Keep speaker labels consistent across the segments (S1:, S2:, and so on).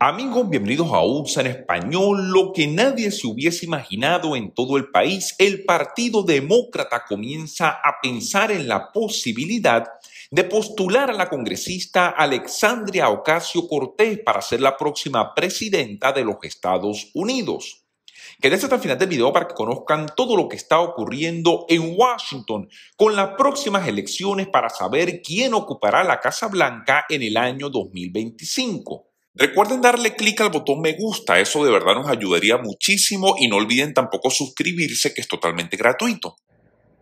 S1: Amigos, bienvenidos a UPSA en español. Lo que nadie se hubiese imaginado en todo el país, el Partido Demócrata comienza a pensar en la posibilidad de postular a la congresista Alexandria Ocasio Cortés para ser la próxima presidenta de los Estados Unidos. Quédense hasta el final del video para que conozcan todo lo que está ocurriendo en Washington con las próximas elecciones para saber quién ocupará la Casa Blanca en el año 2025. Recuerden darle clic al botón me gusta, eso de verdad nos ayudaría muchísimo y no olviden tampoco suscribirse que es totalmente gratuito.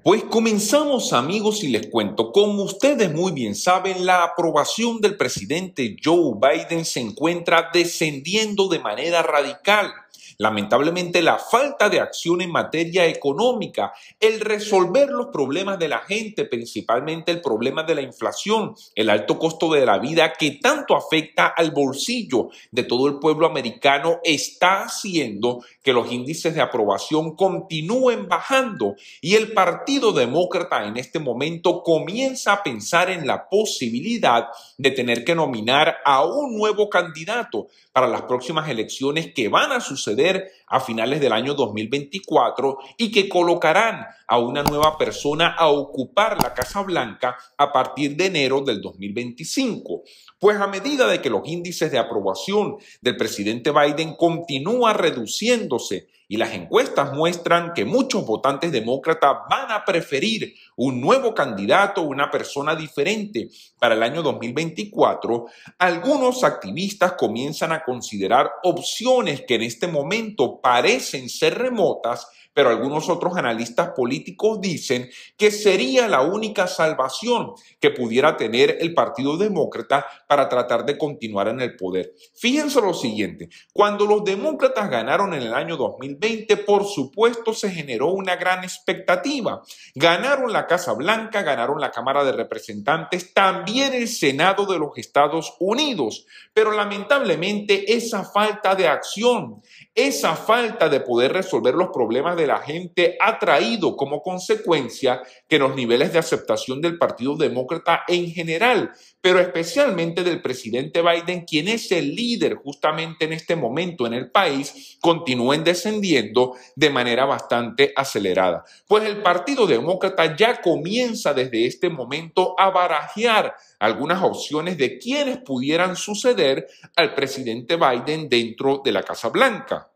S1: Pues comenzamos amigos y les cuento, como ustedes muy bien saben, la aprobación del presidente Joe Biden se encuentra descendiendo de manera radical. Lamentablemente, la falta de acción en materia económica, el resolver los problemas de la gente, principalmente el problema de la inflación, el alto costo de la vida que tanto afecta al bolsillo de todo el pueblo americano, está haciendo que los índices de aprobación continúen bajando y el Partido Demócrata en este momento comienza a pensar en la posibilidad de tener que nominar a un nuevo candidato para las próximas elecciones que van a suceder leer a finales del año 2024 y que colocarán a una nueva persona a ocupar la Casa Blanca a partir de enero del 2025. Pues a medida de que los índices de aprobación del presidente Biden continúa reduciéndose y las encuestas muestran que muchos votantes demócratas van a preferir un nuevo candidato, una persona diferente para el año 2024, algunos activistas comienzan a considerar opciones que en este momento parecen ser remotas, pero algunos otros analistas políticos dicen que sería la única salvación que pudiera tener el Partido Demócrata para tratar de continuar en el poder. Fíjense lo siguiente, cuando los demócratas ganaron en el año 2020, por supuesto se generó una gran expectativa. Ganaron la Casa Blanca, ganaron la Cámara de Representantes, también el Senado de los Estados Unidos, pero lamentablemente esa falta de acción, esa falta de poder resolver los problemas de la gente ha traído como consecuencia que los niveles de aceptación del Partido Demócrata en general, pero especialmente del presidente Biden, quien es el líder justamente en este momento en el país, continúen descendiendo de manera bastante acelerada. Pues el Partido Demócrata ya comienza desde este momento a barajear algunas opciones de quienes pudieran suceder al presidente Biden dentro de la Casa Blanca.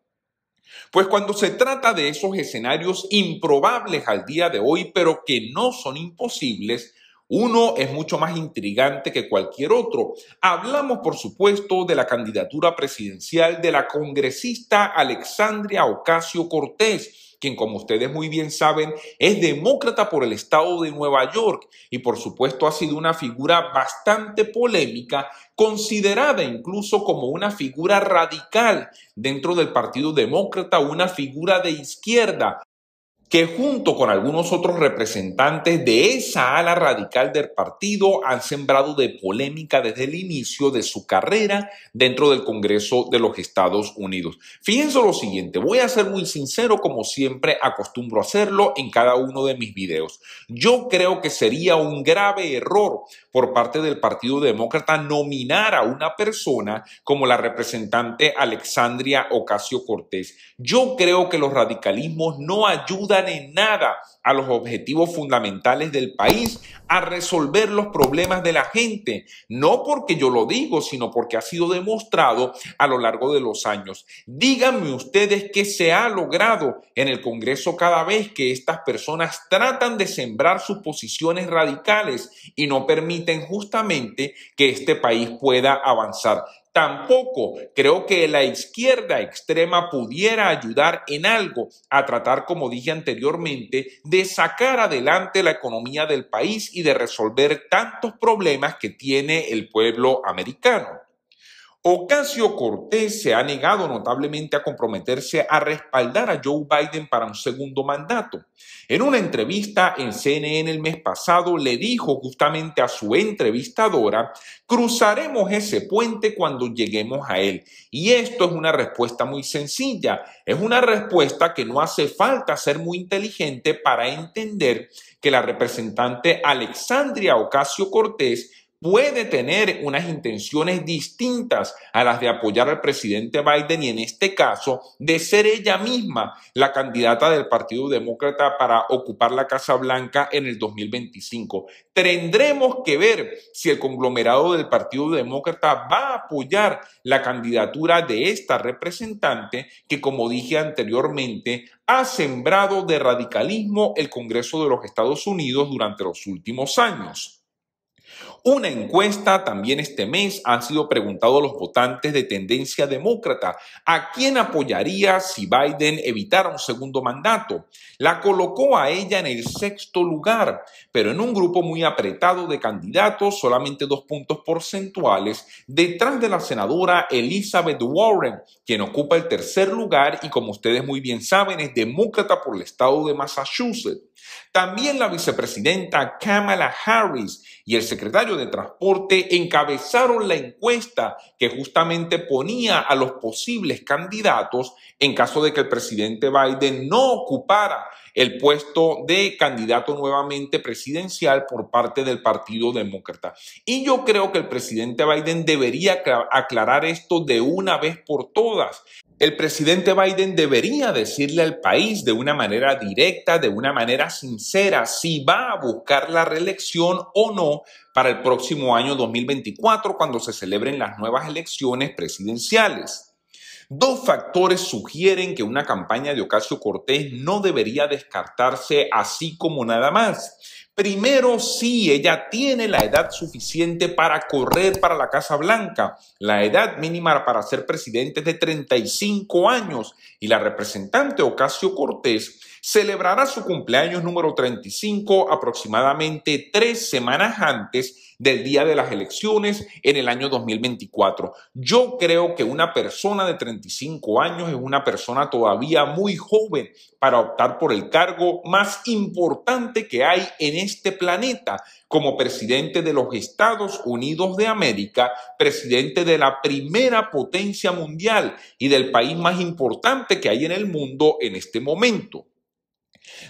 S1: Pues cuando se trata de esos escenarios improbables al día de hoy, pero que no son imposibles, uno es mucho más intrigante que cualquier otro. Hablamos, por supuesto, de la candidatura presidencial de la congresista Alexandria Ocasio Cortés quien como ustedes muy bien saben es demócrata por el estado de Nueva York y por supuesto ha sido una figura bastante polémica, considerada incluso como una figura radical dentro del Partido Demócrata, una figura de izquierda, que junto con algunos otros representantes de esa ala radical del partido han sembrado de polémica desde el inicio de su carrera dentro del Congreso de los Estados Unidos. Fíjense lo siguiente, voy a ser muy sincero como siempre acostumbro hacerlo en cada uno de mis videos. Yo creo que sería un grave error por parte del Partido Demócrata nominar a una persona como la representante Alexandria Ocasio Cortés. Yo creo que los radicalismos no ayudan en nada a los objetivos fundamentales del país, a resolver los problemas de la gente, no porque yo lo digo, sino porque ha sido demostrado a lo largo de los años. Díganme ustedes qué se ha logrado en el Congreso cada vez que estas personas tratan de sembrar sus posiciones radicales y no permiten justamente que este país pueda avanzar. Tampoco creo que la izquierda extrema pudiera ayudar en algo a tratar, como dije anteriormente, de sacar adelante la economía del país y de resolver tantos problemas que tiene el pueblo americano. Ocasio Cortés se ha negado notablemente a comprometerse a respaldar a Joe Biden para un segundo mandato. En una entrevista en CNN el mes pasado le dijo justamente a su entrevistadora, cruzaremos ese puente cuando lleguemos a él. Y esto es una respuesta muy sencilla, es una respuesta que no hace falta ser muy inteligente para entender que la representante Alexandria Ocasio Cortés puede tener unas intenciones distintas a las de apoyar al presidente Biden y en este caso de ser ella misma la candidata del Partido Demócrata para ocupar la Casa Blanca en el 2025. Tendremos que ver si el conglomerado del Partido Demócrata va a apoyar la candidatura de esta representante que, como dije anteriormente, ha sembrado de radicalismo el Congreso de los Estados Unidos durante los últimos años una encuesta también este mes. ha sido a los votantes de tendencia demócrata a quién apoyaría si Biden evitara un segundo mandato. La colocó a ella en el sexto lugar, pero en un grupo muy apretado de candidatos, solamente dos puntos porcentuales, detrás de la senadora Elizabeth Warren, quien ocupa el tercer lugar y como ustedes muy bien saben es demócrata por el estado de Massachusetts. También la vicepresidenta Kamala Harris y el secretario de Transporte encabezaron la encuesta que justamente ponía a los posibles candidatos en caso de que el presidente Biden no ocupara el puesto de candidato nuevamente presidencial por parte del Partido Demócrata. Y yo creo que el presidente Biden debería aclarar esto de una vez por todas. El presidente Biden debería decirle al país de una manera directa, de una manera sincera, si va a buscar la reelección o no para el próximo año 2024 cuando se celebren las nuevas elecciones presidenciales. Dos factores sugieren que una campaña de Ocasio Cortés no debería descartarse así como nada más. Primero, sí, ella tiene la edad suficiente para correr para la Casa Blanca. La edad mínima para ser presidente es de 35 años y la representante Ocasio Cortés celebrará su cumpleaños número 35 aproximadamente tres semanas antes del día de las elecciones en el año 2024. Yo creo que una persona de 35 años es una persona todavía muy joven para optar por el cargo más importante que hay en este este planeta como presidente de los Estados Unidos de América, presidente de la primera potencia mundial y del país más importante que hay en el mundo en este momento.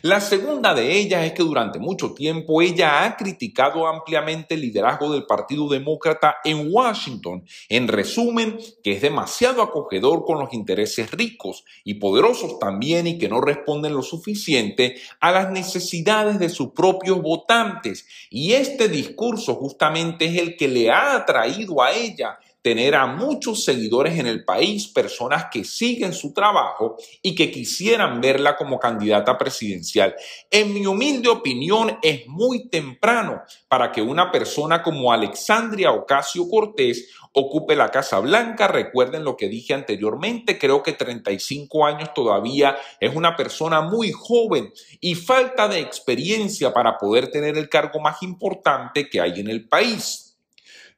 S1: La segunda de ellas es que durante mucho tiempo ella ha criticado ampliamente el liderazgo del Partido Demócrata en Washington, en resumen, que es demasiado acogedor con los intereses ricos y poderosos también y que no responden lo suficiente a las necesidades de sus propios votantes. Y este discurso justamente es el que le ha atraído a ella tener a muchos seguidores en el país, personas que siguen su trabajo y que quisieran verla como candidata presidencial. En mi humilde opinión, es muy temprano para que una persona como Alexandria Ocasio Cortés ocupe la Casa Blanca. Recuerden lo que dije anteriormente, creo que 35 años todavía es una persona muy joven y falta de experiencia para poder tener el cargo más importante que hay en el país.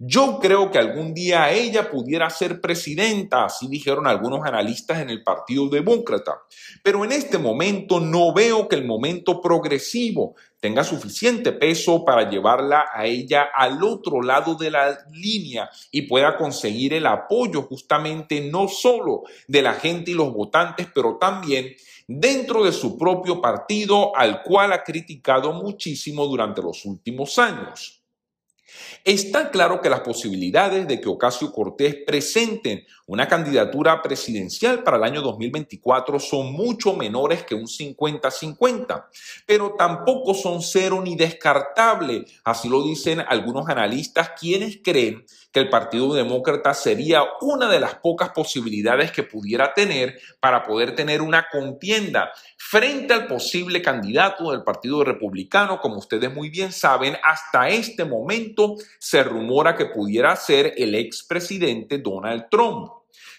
S1: Yo creo que algún día ella pudiera ser presidenta, así dijeron algunos analistas en el Partido Demócrata. Pero en este momento no veo que el momento progresivo tenga suficiente peso para llevarla a ella al otro lado de la línea y pueda conseguir el apoyo justamente no solo de la gente y los votantes, pero también dentro de su propio partido al cual ha criticado muchísimo durante los últimos años. Está claro que las posibilidades de que Ocasio Cortés presenten una candidatura presidencial para el año 2024 son mucho menores que un 50-50, pero tampoco son cero ni descartable. Así lo dicen algunos analistas quienes creen que el Partido Demócrata sería una de las pocas posibilidades que pudiera tener para poder tener una contienda frente al posible candidato del Partido Republicano, como ustedes muy bien saben, hasta este momento se rumora que pudiera ser el expresidente Donald Trump.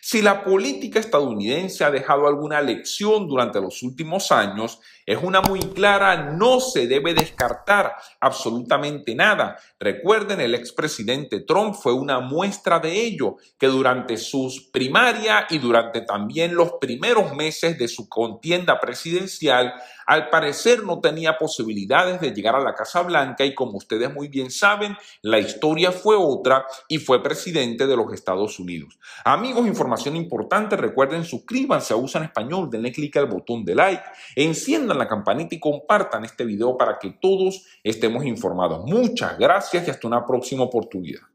S1: Si la política estadounidense ha dejado alguna lección durante los últimos años, es una muy clara, no se debe descartar absolutamente nada. Recuerden, el expresidente Trump fue una muestra de ello, que durante sus primaria y durante también los primeros meses de su contienda presidencial, al parecer no tenía posibilidades de llegar a la Casa Blanca y como ustedes muy bien saben, la historia fue otra y fue presidente de los Estados Unidos. Amigos, importante, recuerden suscríbanse a USA en Español, denle clic al botón de like, enciendan la campanita y compartan este video para que todos estemos informados. Muchas gracias y hasta una próxima oportunidad.